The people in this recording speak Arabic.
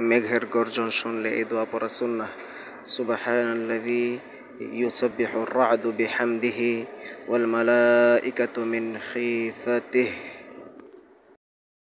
مغهر غرجون شنل إدوا برسنة سبحان الذي يسبح الرعد بحمده والملائكة من خيفته